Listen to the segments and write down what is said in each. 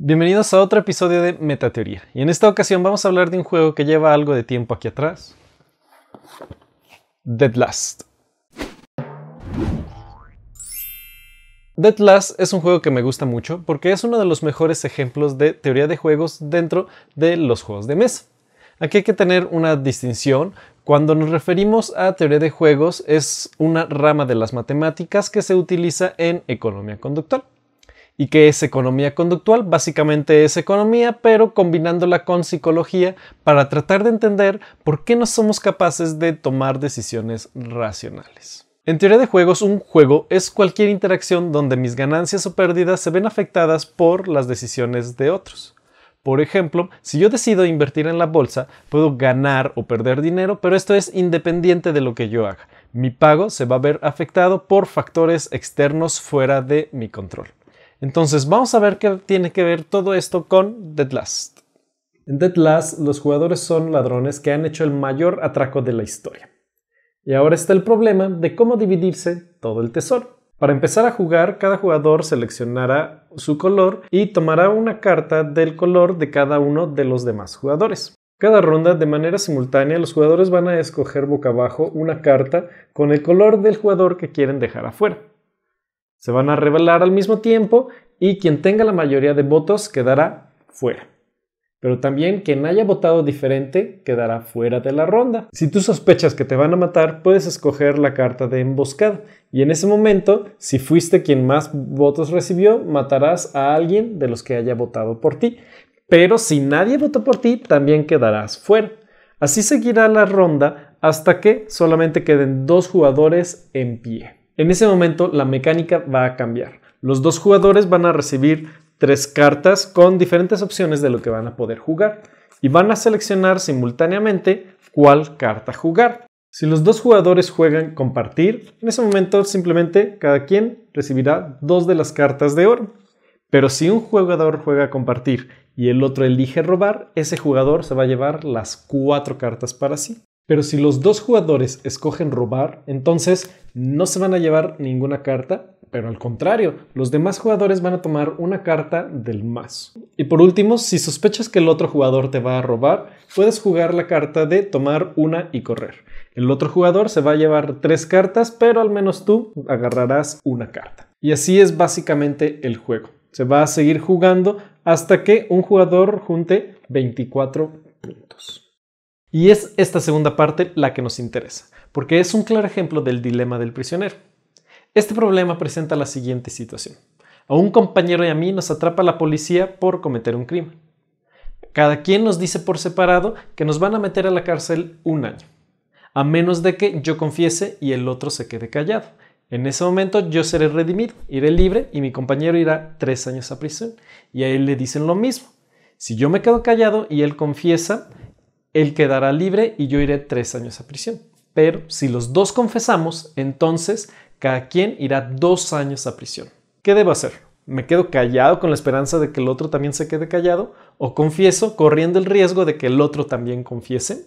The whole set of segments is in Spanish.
Bienvenidos a otro episodio de Metateoría. Y en esta ocasión vamos a hablar de un juego que lleva algo de tiempo aquí atrás. Dead Last. Dead Last es un juego que me gusta mucho porque es uno de los mejores ejemplos de teoría de juegos dentro de los juegos de mesa. Aquí hay que tener una distinción. Cuando nos referimos a teoría de juegos es una rama de las matemáticas que se utiliza en economía conductual. ¿Y qué es economía conductual? Básicamente es economía, pero combinándola con psicología para tratar de entender por qué no somos capaces de tomar decisiones racionales. En teoría de juegos, un juego es cualquier interacción donde mis ganancias o pérdidas se ven afectadas por las decisiones de otros. Por ejemplo, si yo decido invertir en la bolsa, puedo ganar o perder dinero, pero esto es independiente de lo que yo haga. Mi pago se va a ver afectado por factores externos fuera de mi control. Entonces vamos a ver qué tiene que ver todo esto con Deadlast. Last. En Dead Last los jugadores son ladrones que han hecho el mayor atraco de la historia. Y ahora está el problema de cómo dividirse todo el tesoro. Para empezar a jugar, cada jugador seleccionará su color y tomará una carta del color de cada uno de los demás jugadores. Cada ronda, de manera simultánea, los jugadores van a escoger boca abajo una carta con el color del jugador que quieren dejar afuera se van a revelar al mismo tiempo y quien tenga la mayoría de votos quedará fuera. Pero también quien haya votado diferente quedará fuera de la ronda. Si tú sospechas que te van a matar, puedes escoger la carta de emboscada. Y en ese momento, si fuiste quien más votos recibió, matarás a alguien de los que haya votado por ti. Pero si nadie votó por ti, también quedarás fuera. Así seguirá la ronda hasta que solamente queden dos jugadores en pie. En ese momento la mecánica va a cambiar. Los dos jugadores van a recibir tres cartas con diferentes opciones de lo que van a poder jugar y van a seleccionar simultáneamente cuál carta jugar. Si los dos jugadores juegan compartir, en ese momento simplemente cada quien recibirá dos de las cartas de oro. Pero si un jugador juega compartir y el otro elige robar, ese jugador se va a llevar las cuatro cartas para sí. Pero si los dos jugadores escogen robar, entonces no se van a llevar ninguna carta, pero al contrario, los demás jugadores van a tomar una carta del mazo. Y por último, si sospechas que el otro jugador te va a robar, puedes jugar la carta de tomar una y correr. El otro jugador se va a llevar tres cartas, pero al menos tú agarrarás una carta. Y así es básicamente el juego. Se va a seguir jugando hasta que un jugador junte 24 puntos. Y es esta segunda parte la que nos interesa, porque es un claro ejemplo del dilema del prisionero. Este problema presenta la siguiente situación. A un compañero y a mí nos atrapa la policía por cometer un crimen. Cada quien nos dice por separado que nos van a meter a la cárcel un año, a menos de que yo confiese y el otro se quede callado. En ese momento yo seré redimido, iré libre y mi compañero irá tres años a prisión. Y a él le dicen lo mismo. Si yo me quedo callado y él confiesa, él quedará libre y yo iré tres años a prisión. Pero si los dos confesamos, entonces cada quien irá dos años a prisión. ¿Qué debo hacer? ¿Me quedo callado con la esperanza de que el otro también se quede callado? ¿O confieso corriendo el riesgo de que el otro también confiese?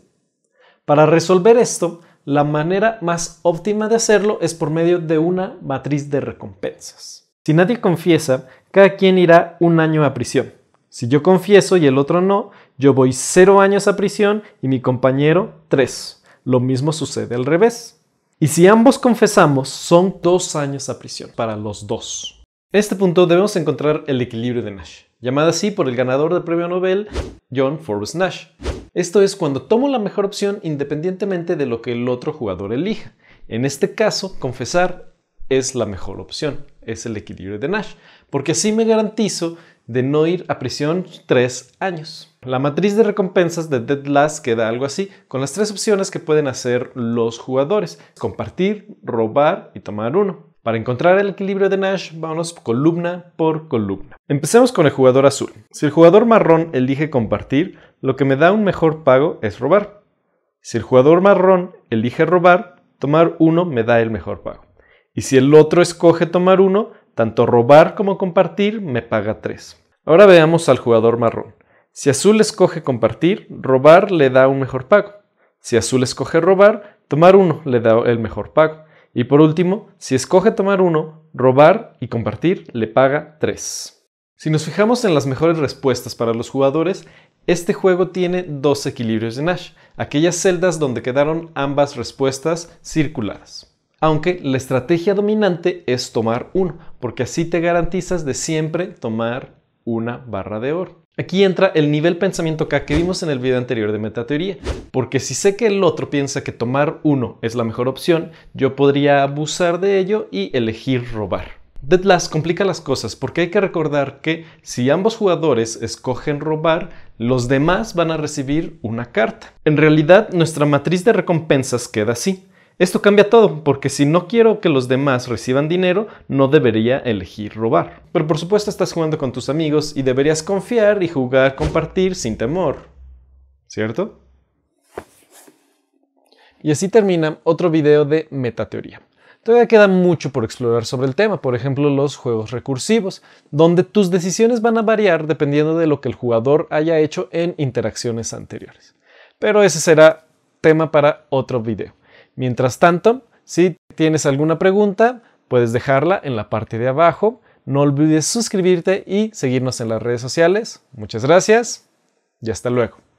Para resolver esto, la manera más óptima de hacerlo es por medio de una matriz de recompensas. Si nadie confiesa, cada quien irá un año a prisión. Si yo confieso y el otro no, yo voy cero años a prisión y mi compañero tres. Lo mismo sucede al revés. Y si ambos confesamos, son dos años a prisión para los dos. En este punto debemos encontrar el equilibrio de Nash, llamada así por el ganador del premio Nobel, John Forbes Nash. Esto es cuando tomo la mejor opción independientemente de lo que el otro jugador elija. En este caso, confesar es la mejor opción, es el equilibrio de Nash, porque así me garantizo de no ir a prisión tres años. La matriz de recompensas de Dead Last queda algo así, con las tres opciones que pueden hacer los jugadores, compartir, robar y tomar uno. Para encontrar el equilibrio de Nash, vámonos columna por columna. Empecemos con el jugador azul. Si el jugador marrón elige compartir, lo que me da un mejor pago es robar. Si el jugador marrón elige robar, tomar uno me da el mejor pago. Y si el otro escoge tomar uno, tanto robar como compartir me paga 3. Ahora veamos al jugador marrón. Si azul escoge compartir, robar le da un mejor pago. Si azul escoge robar, tomar 1 le da el mejor pago. Y por último, si escoge tomar 1, robar y compartir le paga 3. Si nos fijamos en las mejores respuestas para los jugadores, este juego tiene dos equilibrios de Nash, aquellas celdas donde quedaron ambas respuestas circuladas aunque la estrategia dominante es tomar uno, porque así te garantizas de siempre tomar una barra de oro. Aquí entra el nivel pensamiento K que vimos en el video anterior de metateoría, porque si sé que el otro piensa que tomar uno es la mejor opción, yo podría abusar de ello y elegir robar. Deadlass complica las cosas porque hay que recordar que si ambos jugadores escogen robar, los demás van a recibir una carta. En realidad, nuestra matriz de recompensas queda así. Esto cambia todo, porque si no quiero que los demás reciban dinero, no debería elegir robar. Pero por supuesto estás jugando con tus amigos y deberías confiar y jugar, compartir sin temor. ¿Cierto? Y así termina otro video de metateoría. Todavía queda mucho por explorar sobre el tema, por ejemplo los juegos recursivos, donde tus decisiones van a variar dependiendo de lo que el jugador haya hecho en interacciones anteriores. Pero ese será tema para otro video. Mientras tanto, si tienes alguna pregunta, puedes dejarla en la parte de abajo. No olvides suscribirte y seguirnos en las redes sociales. Muchas gracias y hasta luego.